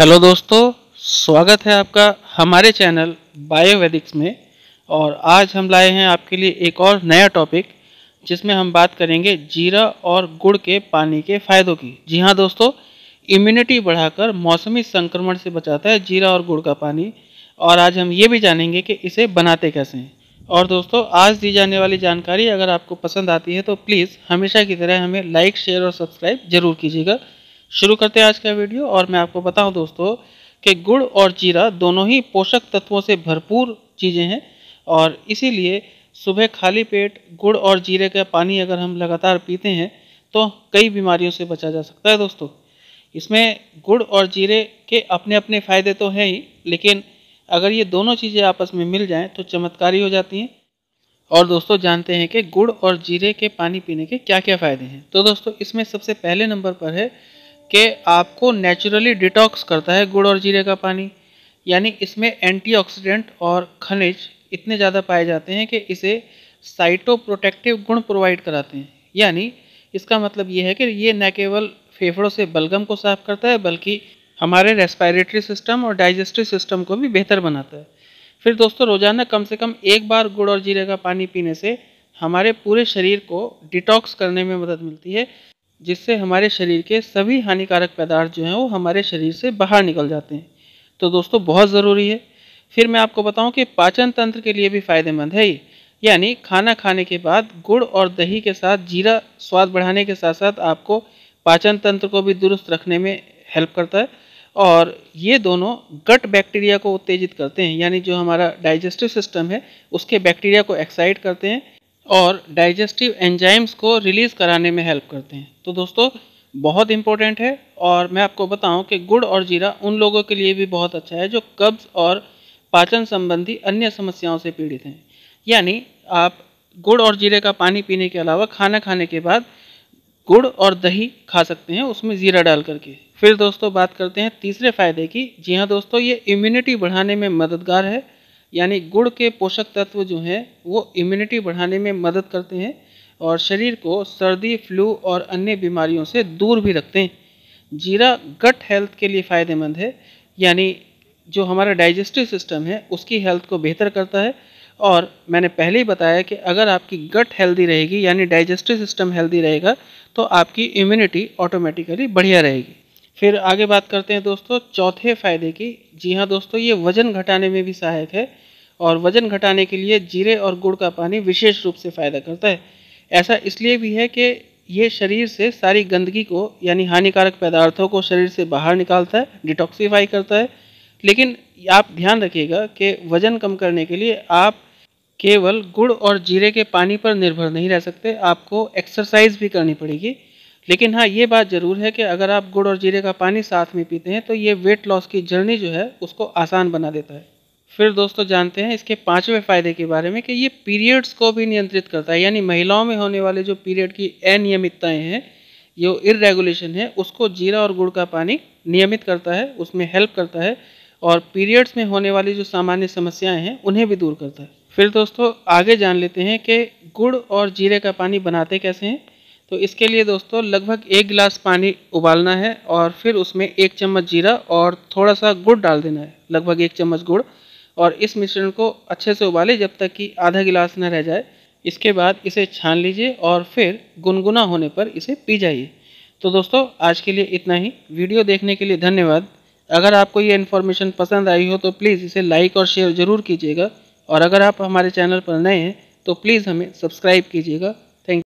hello दोस्तों स्वागत है आपका हमारे चैनल बायोवेदिक्स में और आज हम लाए हैं आपके लिए एक और नया टॉपिक जिसमें हम बात करेंगे जीरा और गुड़ के पानी के फ़ायदों की जी हाँ दोस्तों इम्यूनिटी बढ़ाकर मौसमी संक्रमण से बचाता है जीरा और गुड़ का पानी और आज हम ये भी जानेंगे कि इसे बनाते कैसे हैं और दोस्तों आज दी जाने वाली जानकारी अगर आपको पसंद आती है तो प्लीज़ हमेशा की तरह हमें लाइक शेयर और सब्सक्राइब ज़रूर कीजिएगा शुरू करते हैं आज का वीडियो और मैं आपको बताऊं दोस्तों कि गुड़ और जीरा दोनों ही पोषक तत्वों से भरपूर चीज़ें हैं और इसीलिए सुबह खाली पेट गुड़ और जीरे का पानी अगर हम लगातार पीते हैं तो कई बीमारियों से बचा जा सकता है दोस्तों इसमें गुड़ और जीरे के अपने अपने फ़ायदे तो हैं ही लेकिन अगर ये दोनों चीज़ें आपस में मिल जाएं तो चमत्कारी हो जाती हैं और दोस्तों जानते हैं कि गुड़ और जीरे के पानी पीने के क्या क्या फ़ायदे हैं तो दोस्तों इसमें सबसे पहले नंबर पर है कि आपको नेचुरली डिटॉक्स करता है गुड़ और जीरे का पानी यानी इसमें एंटीऑक्सीडेंट और खनिज इतने ज़्यादा पाए जाते हैं कि इसे साइटो प्रोटेक्टिव गुण प्रोवाइड कराते हैं यानी इसका मतलब ये है कि ये न केवल फेफड़ों से बलगम को साफ करता है बल्कि हमारे रेस्पायरेटरी सिस्टम और डाइजेस्टिव सिस्टम को भी बेहतर बनाता है फिर दोस्तों रोज़ाना कम से कम एक बार गुड़ और जीरे का पानी पीने से हमारे पूरे शरीर को डिटॉक्स करने में मदद मिलती है जिससे हमारे शरीर के सभी हानिकारक पदार्थ जो हैं वो हमारे शरीर से बाहर निकल जाते हैं तो दोस्तों बहुत ज़रूरी है फिर मैं आपको बताऊं कि पाचन तंत्र के लिए भी फ़ायदेमंद है ये यानी खाना खाने के बाद गुड़ और दही के साथ जीरा स्वाद बढ़ाने के साथ साथ आपको पाचन तंत्र को भी दुरुस्त रखने में हेल्प करता है और ये दोनों गट बैक्टीरिया को उत्तेजित करते हैं यानी जो हमारा डाइजेस्टिव सिस्टम है उसके बैक्टीरिया को एक्साइट करते हैं और डाइजेस्टिव एंजाइम्स को रिलीज़ कराने में हेल्प करते हैं तो दोस्तों बहुत इम्पोर्टेंट है और मैं आपको बताऊं कि गुड़ और जीरा उन लोगों के लिए भी बहुत अच्छा है जो कब्ज़ और पाचन संबंधी अन्य समस्याओं से पीड़ित हैं यानी आप गुड़ और जीरे का पानी पीने के अलावा खाना खाने के बाद गुड़ और दही खा सकते हैं उसमें ज़ीरा डाल करके फिर दोस्तों बात करते हैं तीसरे फ़ायदे की जी हाँ दोस्तों ये इम्यूनिटी बढ़ाने में मददगार है यानी गुड़ के पोषक तत्व जो हैं वो इम्यूनिटी बढ़ाने में मदद करते हैं और शरीर को सर्दी फ्लू और अन्य बीमारियों से दूर भी रखते हैं जीरा गट हेल्थ के लिए फ़ायदेमंद है यानी जो हमारा डाइजेस्टिव सिस्टम है उसकी हेल्थ को बेहतर करता है और मैंने पहले ही बताया कि अगर आपकी गट हेल्दी रहेगी यानी डाइजेस्टिव सिस्टम हेल्दी रहेगा तो आपकी इम्यूनिटी ऑटोमेटिकली बढ़िया रहेगी फिर आगे बात करते हैं दोस्तों चौथे फायदे की जी हाँ दोस्तों ये वजन घटाने में भी सहायक है और वजन घटाने के लिए जीरे और गुड़ का पानी विशेष रूप से फ़ायदा करता है ऐसा इसलिए भी है कि ये शरीर से सारी गंदगी को यानी हानिकारक पदार्थों को शरीर से बाहर निकालता है डिटॉक्सीफाई करता है लेकिन आप ध्यान रखिएगा कि वजन कम करने के लिए आप केवल गुड़ और जीरे के पानी पर निर्भर नहीं रह सकते आपको एक्सरसाइज भी करनी पड़ेगी लेकिन हाँ ये बात ज़रूर है कि अगर आप गुड़ और जीरे का पानी साथ में पीते हैं तो ये वेट लॉस की जर्नी जो है उसको आसान बना देता है फिर दोस्तों जानते हैं इसके पांचवें फायदे के बारे में कि ये पीरियड्स को भी नियंत्रित करता है यानी महिलाओं में होने वाले जो पीरियड की अनियमितताएँ हैं जो इरेगुलेशन है उसको जीरा और गुड़ का पानी नियमित करता है उसमें हेल्प करता है और पीरियड्स में होने वाली जो सामान्य समस्याएँ हैं उन्हें भी दूर करता है फिर दोस्तों आगे जान लेते हैं कि गुड़ और जीरे का पानी बनाते कैसे हैं तो इसके लिए दोस्तों लगभग एक गिलास पानी उबालना है और फिर उसमें एक चम्मच जीरा और थोड़ा सा गुड़ डाल देना है लगभग एक चम्मच गुड़ और इस मिश्रण को अच्छे से उबालें जब तक कि आधा गिलास न रह जाए इसके बाद इसे छान लीजिए और फिर गुनगुना होने पर इसे पी जाइए तो दोस्तों आज के लिए इतना ही वीडियो देखने के लिए धन्यवाद अगर आपको ये इन्फॉर्मेशन पसंद आई हो तो प्लीज़ इसे लाइक और शेयर ज़रूर कीजिएगा और अगर आप हमारे चैनल पर नए हैं तो प्लीज़ हमें सब्सक्राइब कीजिएगा